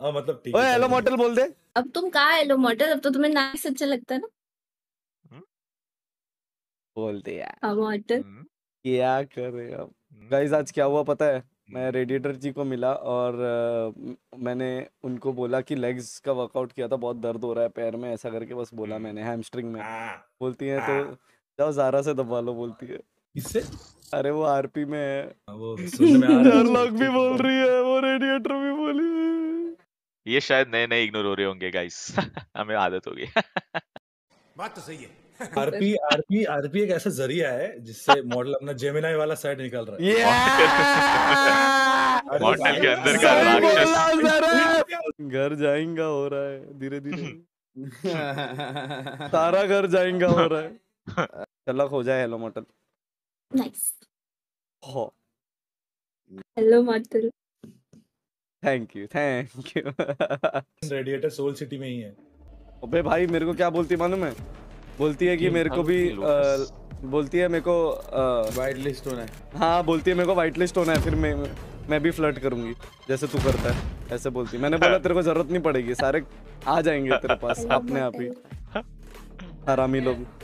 हाँ मतलब ठीक ओए हेलो मॉडल बोल दे अब तुम कहा हेलो मॉडल अब तो तुम्हें नाइस अच्छा लगता है ना हम्म। बोल दे यार मॉडल हम्म। क्या कर रहे हो गाइस आज क्या हुआ पता है हम्म। मैं रेडिएटर जी को मिला और आ, मैंने उनको बोला कि लेग्स का वर्कआउट किया था बहुत दर्द हो रहा है पैर में ऐसा करके बस बोला मैंने हैमस्ट्रिंग में हाँ। बोलती है तो हाँ। जाओ जारा से दबा लो बोलती है इससे अरे वो आरपी में है हाँ, वो सुनने में आ रहा है भी बोल रही है वो रेडिएटर ये शायद नए नए इग्नोर हो रहे होंगे गाइस हमें आदत होगी बात तो सही है आरपी आरपी आरपी एक ऐसा जरिया है जिससे मॉडल अपना जेमिनाई वाला साइड निकाल रहा है मॉडल के अंदर का राक्षस घर जाएगा हो रहा है धीरे धीरे तारा घर जाएगा हो रहा है चलो हो जाए हेलो मॉडल नाइस हो hello model thank you thank you radiator soul city में ही है अबे भाई मेरे को क्या बोलती मालूम है बोलती है कि मेरे को भी आ, बोलती है मेरे को वाइट लिस्ट होना है हाँ बोलती है मेरे को वाइट लिस्ट होना है फिर मैं मैं भी फ्लर्ट करूंगी जैसे तू करता है ऐसे बोलती मैंने बोला तेरे को जरूरत नहीं पड़ेगी सारे आ जाएंगे तेरे पास अपने आप ही हरामी लोग